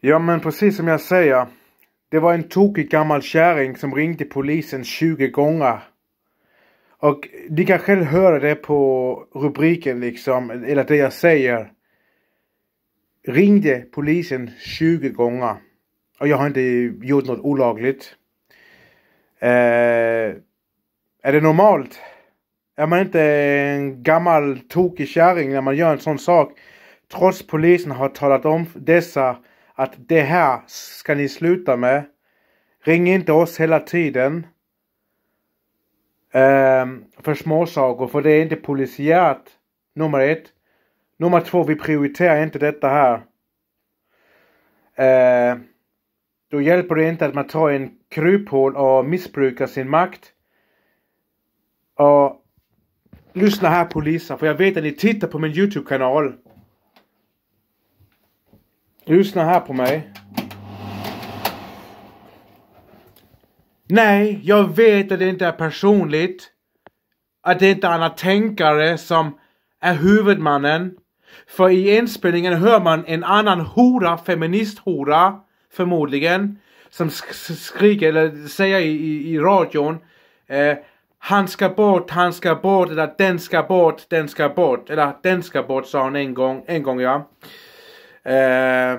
Ja men precis som jag säger. Det var en tokig gammal kärring som ringde polisen 20 gånger. Och ni kan själv höra det på rubriken liksom, eller det jag säger. Ringde polisen 20 gånger. Och jag har inte gjort något olagligt. Eh, är det normalt? Är man inte en gammal tokig kärring när man gör en sån sak? Trots polisen har talat om dessa att det här ska ni sluta med. Ring inte oss hela tiden. Um, för småsaker, för det är inte polisiärt. Nummer ett. Nummer två, vi prioriterar inte detta här. Uh, då hjälper det inte att man tar en kryphål och missbrukar sin makt. Och lyssna här poliser, för jag vet att ni tittar på min Youtube-kanal. Lyssna här på mig. Nej, jag vet att det inte är personligt. Att det inte är Anna Tänkare som är huvudmannen. För i inspelningen hör man en annan hora, feministhora, förmodligen, som skriker eller säger i, i, i radion eh, han ska bort, han ska bort, eller den ska bort, den ska bort, eller den ska bort sa hon en gång, en gång ja. Eh,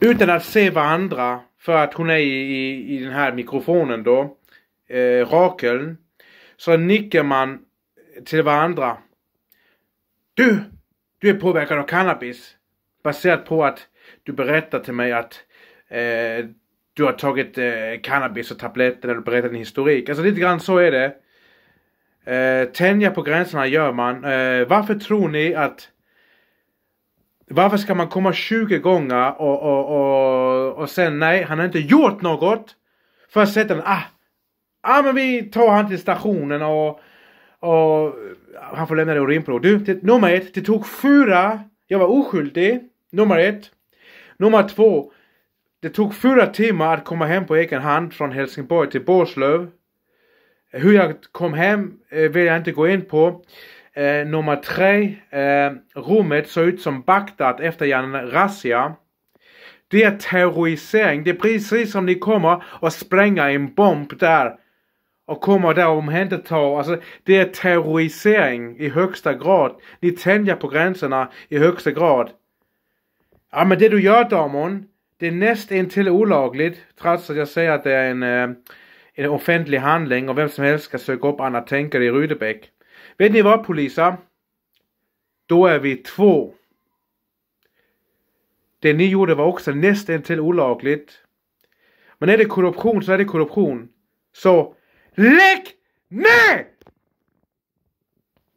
utan att se varandra, för att hon är i, i, i den här mikrofonen då, eh, Rakeln, så nickar man till varandra. Du! Du är påverkad av cannabis. Baserat på att du berättar till mig att eh, du har tagit eh, cannabis och tabletter när berättar din historik. Alltså lite grann så är det. Eh, tänja på gränserna gör man. Eh, varför tror ni att varför ska man komma 20 gånger och, och, och, och sen nej, han har inte gjort något. Först sätter han, ah, ah men vi tar han till stationen och, och han får lämna det urinprov. Du, till, nummer ett, det tog fyra, jag var oskyldig, nummer ett. Nummer två, det tog fyra timmar att komma hem på egen hand från Helsingborg till Borslöv. Hur jag kom hem eh, vill jag inte gå in på. Eh, nummer tre. Eh, rummet såg ut som Bagdad efter en razzia. Det är terrorisering. Det är precis som ni kommer och spränga en bomb där. Och kommer där och omhändertar. Alltså det är terrorisering i högsta grad. Ni tänjer på gränserna i högsta grad. Ja men det du gör Damon. Det är nästintill olagligt. Trots att jag säger att det är en, eh, en offentlig handling och vem som helst ska söka upp Anna Tänkare i Rudebeck. Vet ni vad polisen? Då är vi två. Det ni gjorde var också nästan till olagligt. Men är det korruption så är det korruption. Så lägg ner!